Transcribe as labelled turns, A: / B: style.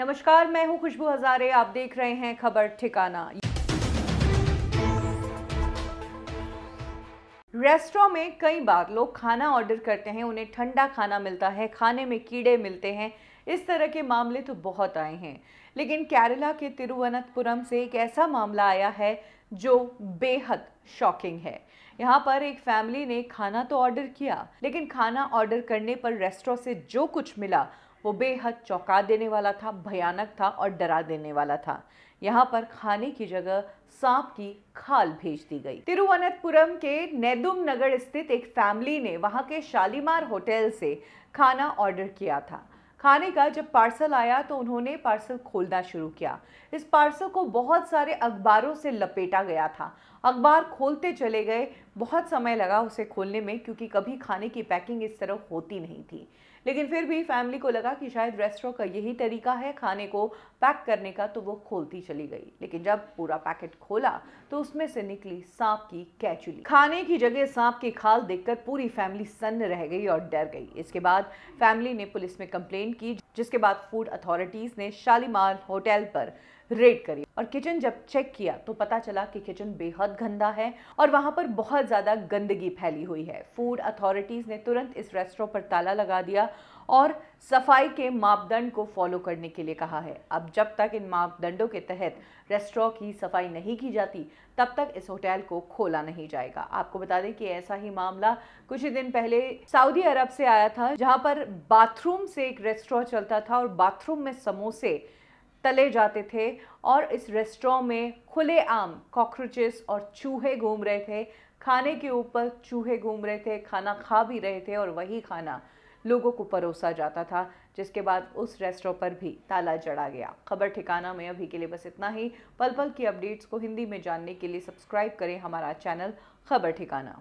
A: नमस्कार मैं हूं खुशबू हजारे आप देख रहे हैं खबर ठिकाना रेस्टोरों में कई बार लोग खाना ऑर्डर करते हैं उन्हें ठंडा खाना मिलता है खाने में कीड़े मिलते हैं इस तरह के मामले तो बहुत आए हैं लेकिन केरला के तिरुवनंतपुरम से एक ऐसा मामला आया है जो बेहद शॉकिंग है यहाँ पर एक फैमिली ने खाना तो ऑर्डर किया लेकिन खाना ऑर्डर करने पर रेस्टोरों से जो कुछ मिला वो बेहद चौंका देने वाला था भयानक था और डरा देने वाला था यहाँ पर खाने की जगह सांप की खाल भेज दी गई तिरुवनंतपुरम के नैदुम नगर स्थित एक फैमिली ने वहाँ के शालीमार होटल से खाना ऑर्डर किया था खाने का जब पार्सल आया तो उन्होंने पार्सल खोलना शुरू किया इस पार्सल को बहुत सारे अखबारों से लपेटा गया था अखबार खोलते चले गए बहुत समय लगा उसे खोलने में क्योंकि कभी खाने की पैकिंग इस तरह होती नहीं थी लेकिन फिर भी फैमिली को लगा कि शायद रेस्टोर का यही तरीका है खाने को पैक करने का तो वो खोलती चली गई लेकिन जब पूरा पैकेट खोला तो उसमें से निकली सांप की कैचुली खाने की जगह सांप के खाल देखकर पूरी फैमिली सन्न रह गई और डर गई इसके बाद फैमिली ने पुलिस में कंप्लेंट की जिसके बाद फूड अथॉरिटीज़ ने शालीमार होटल पर रेड करी और किचन जब चेक किया तो पता चला कि किचन बेहद गंदा है और वहाँ पर बहुत ज़्यादा गंदगी फैली हुई है फूड अथॉरिटीज़ ने तुरंत इस रेस्टोरेंट पर ताला लगा दिया और सफाई के मापदंड को फॉलो करने के लिए कहा है अब जब तक इन मापदंडों के तहत रेस्टोरेंट की सफाई नहीं की जाती तब तक इस होटल को खोला नहीं जाएगा आपको बता दें कि ऐसा ही मामला कुछ ही दिन पहले सऊदी अरब से आया था जहां पर बाथरूम से एक रेस्टोरेंट चलता था और बाथरूम में समोसे तले जाते थे और इस रेस्टोरेंट में खुलेआम कॉकरोचेस और चूहे घूम रहे थे खाने के ऊपर चूहे घूम रहे थे खाना खा भी रहे थे और वही खाना लोगों को परोसा जाता था जिसके बाद उस रेस्टोरेंट पर भी ताला जड़ा गया खबर ठिकाना में अभी के लिए बस इतना ही पल पल की अपडेट्स को हिंदी में जानने के लिए सब्सक्राइब करें हमारा चैनल खबर ठिकाना